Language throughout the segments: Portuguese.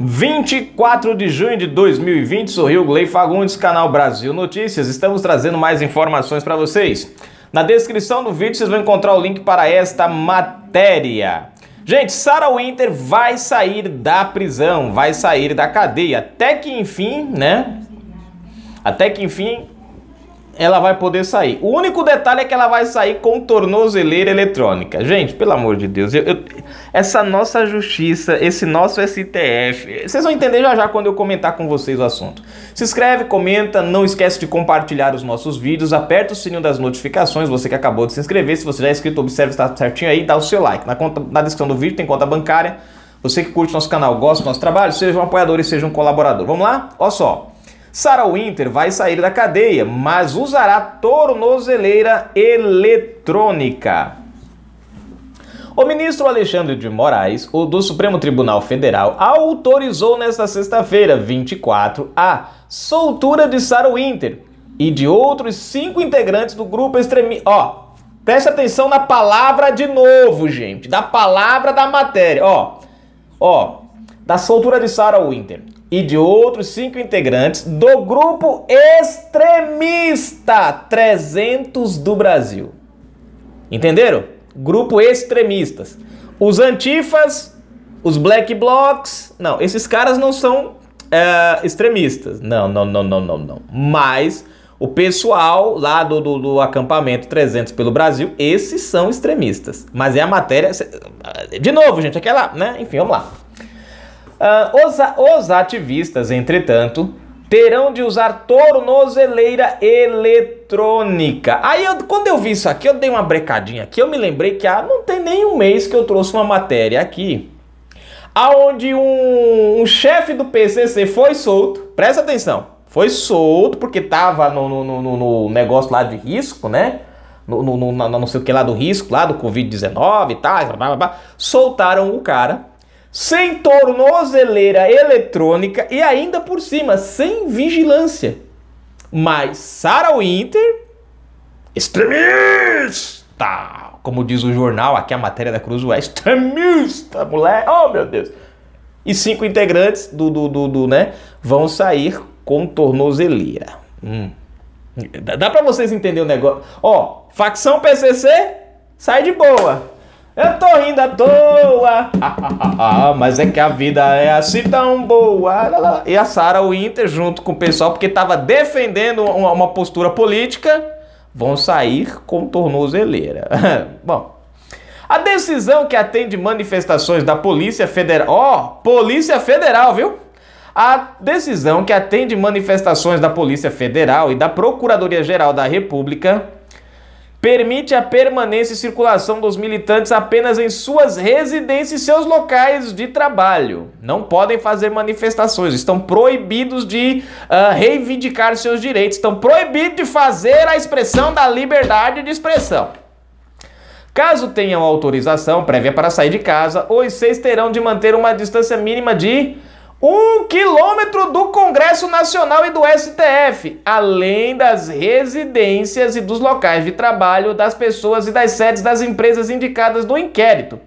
24 de junho de 2020, sorriu Glei Fagundes, canal Brasil Notícias. Estamos trazendo mais informações para vocês. Na descrição do vídeo vocês vão encontrar o link para esta matéria. Gente, Sarah Winter vai sair da prisão, vai sair da cadeia. Até que enfim, né? Até que enfim, ela vai poder sair. O único detalhe é que ela vai sair com tornozeleira eletrônica. Gente, pelo amor de Deus, eu, eu, essa nossa justiça, esse nosso STF, vocês vão entender já já quando eu comentar com vocês o assunto. Se inscreve, comenta, não esquece de compartilhar os nossos vídeos, aperta o sininho das notificações, você que acabou de se inscrever, se você já é inscrito, observe está certinho aí, dá o seu like. Na, conta, na descrição do vídeo tem conta bancária. Você que curte nosso canal, gosta do nosso trabalho, seja um apoiador e seja um colaborador. Vamos lá? Olha só. Sarah Winter vai sair da cadeia, mas usará tornozeleira eletrônica. O ministro Alexandre de Moraes, o do Supremo Tribunal Federal, autorizou nesta sexta-feira, 24, a soltura de Sarah Winter e de outros cinco integrantes do grupo extremista. Ó, preste atenção na palavra de novo, gente, da palavra da matéria. Ó, ó, da soltura de Sarah Winter e de outros cinco integrantes do grupo extremista 300 do Brasil. Entenderam? Grupo extremistas. Os antifas, os black blocs, não, esses caras não são é, extremistas. Não, não, não, não, não, não. Mas o pessoal lá do, do, do, acampamento 300 pelo Brasil, esses são extremistas. Mas é a matéria. De novo, gente, aquela, né? Enfim, vamos lá. Ah, os, os ativistas, entretanto, terão de usar tornozeleira eletrônica. Aí, eu, quando eu vi isso aqui, eu dei uma brecadinha aqui. Eu me lembrei que ah, não tem nem um mês que eu trouxe uma matéria aqui aonde um, um chefe do PCC foi solto. Presta atenção. Foi solto porque tava no, no, no, no negócio lá de risco, né? No, no, no, não sei o que lá do risco, lá do Covid-19 e tal. Blá, blá, blá. Soltaram o cara sem tornozeleira eletrônica e ainda por cima sem vigilância. Mas Sarah Winter, extremista, tá, como diz o jornal, aqui a matéria da Cruz é extremista, mulher, oh meu Deus. E cinco integrantes do, do, do, do né, vão sair com tornozeleira. Hum. Dá para vocês entenderem o negócio. Ó, facção PCC, sai de boa. Eu tô rindo à toa. Mas é que a vida é assim tão boa. E a o Winter, junto com o pessoal, porque tava defendendo uma, uma postura política, vão sair com tornozeleira. Bom. A decisão que atende manifestações da Polícia Federal. Ó, oh, Polícia Federal, viu? A decisão que atende manifestações da Polícia Federal e da Procuradoria-Geral da República permite a permanência e circulação dos militantes apenas em suas residências e seus locais de trabalho. Não podem fazer manifestações, estão proibidos de uh, reivindicar seus direitos, estão proibidos de fazer a expressão da liberdade de expressão. Caso tenham autorização prévia para sair de casa, os seis terão de manter uma distância mínima de um quilômetro do Congresso Nacional e do STF, além das residências e dos locais de trabalho das pessoas e das sedes das empresas indicadas no inquérito.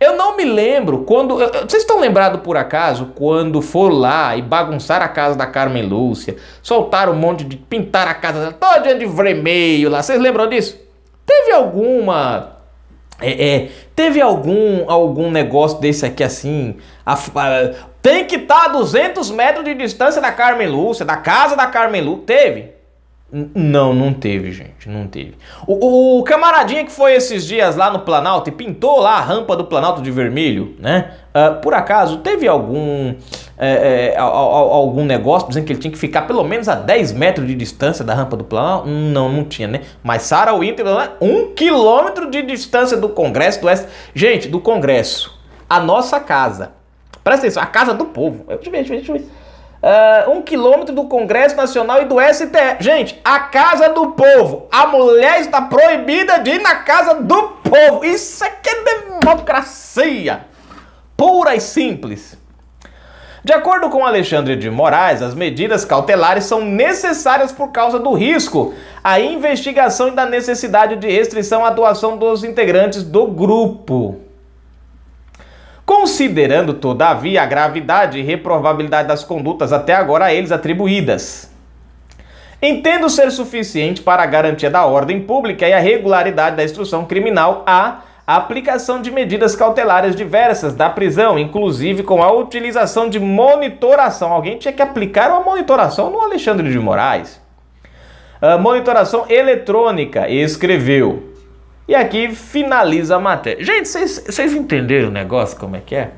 Eu não me lembro quando. Vocês estão lembrados por acaso quando for lá e bagunçar a casa da Carmen Lúcia, soltar um monte de. pintar a casa toda de vermelho lá? Vocês lembram disso? Teve alguma é, é, teve algum algum negócio desse aqui assim? A, a, tem que estar tá a 200 metros de distância da Carmen Lúcia, da casa da Carmen Lúcia. Teve? Não, não teve, gente, não teve. O, o, camaradinha que foi esses dias lá no Planalto e pintou lá a rampa do Planalto de vermelho, né? Uh, por acaso, teve algum, é, é, algum negócio dizendo que ele tinha que ficar pelo menos a 10 metros de distância da rampa do Planalto? Hum, não, não tinha, né? Mas Sarah Winter, um quilômetro de distância do Congresso do Oeste. Gente, do Congresso, a nossa casa, Presta atenção, a Casa do Povo. Eu te vejo, te vejo. Uh, um quilômetro do Congresso Nacional e do STF. Gente, a Casa do Povo. A mulher está proibida de ir na Casa do Povo. Isso aqui é, é democracia. Pura e simples. De acordo com Alexandre de Moraes, as medidas cautelares são necessárias por causa do risco, a investigação e da necessidade de restrição à atuação dos integrantes do grupo considerando, todavia, a gravidade e reprovabilidade das condutas até agora a eles atribuídas. Entendo ser suficiente para a garantia da ordem pública e a regularidade da instrução criminal a aplicação de medidas cautelares diversas da prisão, inclusive com a utilização de monitoração. Alguém tinha que aplicar uma monitoração no Alexandre de Moraes. A ah, monitoração eletrônica, escreveu. E aqui finaliza a matéria. Gente, vocês entenderam o negócio como é que é?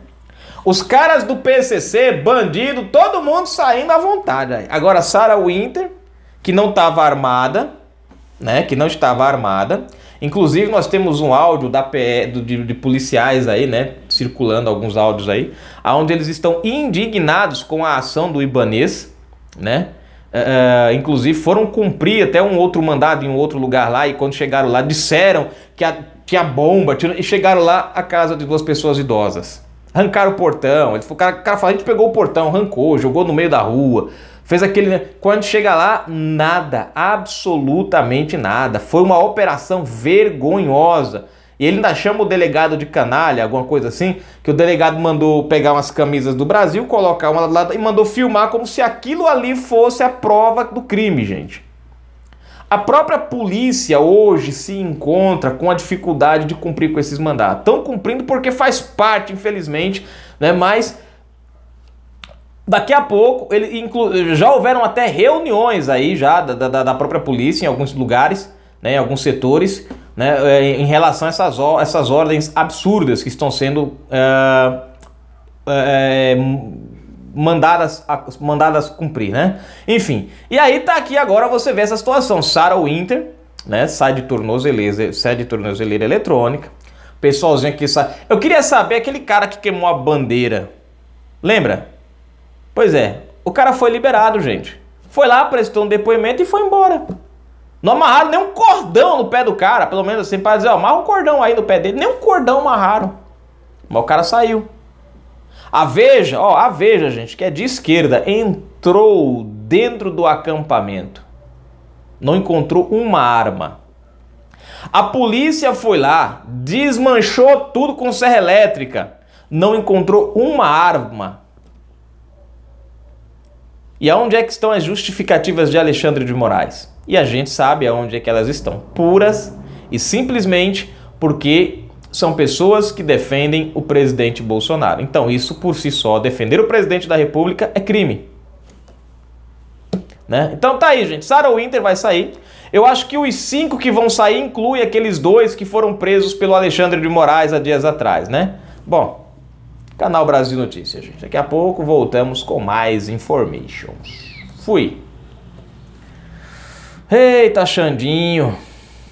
Os caras do PCC, bandido, todo mundo saindo à vontade. Agora, Sarah Winter, que não estava armada, né? Que não estava armada. Inclusive, nós temos um áudio da PE, de, de policiais aí, né? Circulando alguns áudios aí, onde eles estão indignados com a ação do Ibanês, né? É, é, inclusive foram cumprir até um outro mandado em um outro lugar lá e quando chegaram lá disseram que a, tinha bomba tinha, e chegaram lá a casa de duas pessoas idosas. Arrancaram o portão, ele, o cara, cara falou, a gente pegou o portão, arrancou, jogou no meio da rua, fez aquele... Quando chega lá, nada, absolutamente nada. Foi uma operação vergonhosa. E ele ainda chama o delegado de canalha, alguma coisa assim, que o delegado mandou pegar umas camisas do Brasil, colocar uma lá e mandou filmar como se aquilo ali fosse a prova do crime, gente. A própria polícia hoje se encontra com a dificuldade de cumprir com esses mandatos. Estão cumprindo porque faz parte, infelizmente, né? Mas daqui a pouco ele inclu... já houveram até reuniões aí já da, da, da própria polícia em alguns lugares, né? Em alguns setores né, é, em relação a essas, essas ordens absurdas que estão sendo é, é, mandadas, mandadas cumprir, né? Enfim, e aí tá aqui agora você vê essa situação. Sarah Winter, né, sai de tornozeleira, sai de tornozeleira eletrônica. Pessoalzinho aqui sai. Eu queria saber aquele cara que queimou a bandeira. Lembra? Pois é, o cara foi liberado, gente. Foi lá, prestou um depoimento e foi embora. Não amarraram nem um cordão no pé do cara, pelo menos assim, para dizer, ó, amarra um cordão aí no pé dele. Nem um cordão amarraram. Mas o cara saiu. A Veja, ó, a Veja, gente, que é de esquerda, entrou dentro do acampamento. Não encontrou uma arma. A polícia foi lá, desmanchou tudo com serra elétrica. Não encontrou uma arma. E aonde é que estão as justificativas de Alexandre de Moraes? e a gente sabe aonde é que elas estão. Puras e simplesmente porque são pessoas que defendem o presidente Bolsonaro. Então, isso por si só, defender o presidente da República é crime. Né? Então tá aí, gente. Sarah Winter vai sair. Eu acho que os cinco que vão sair inclui aqueles dois que foram presos pelo Alexandre de Moraes há dias atrás, né? Bom, Canal Brasil Notícias, gente. Daqui a pouco voltamos com mais information. Fui. Eita, Xandinho!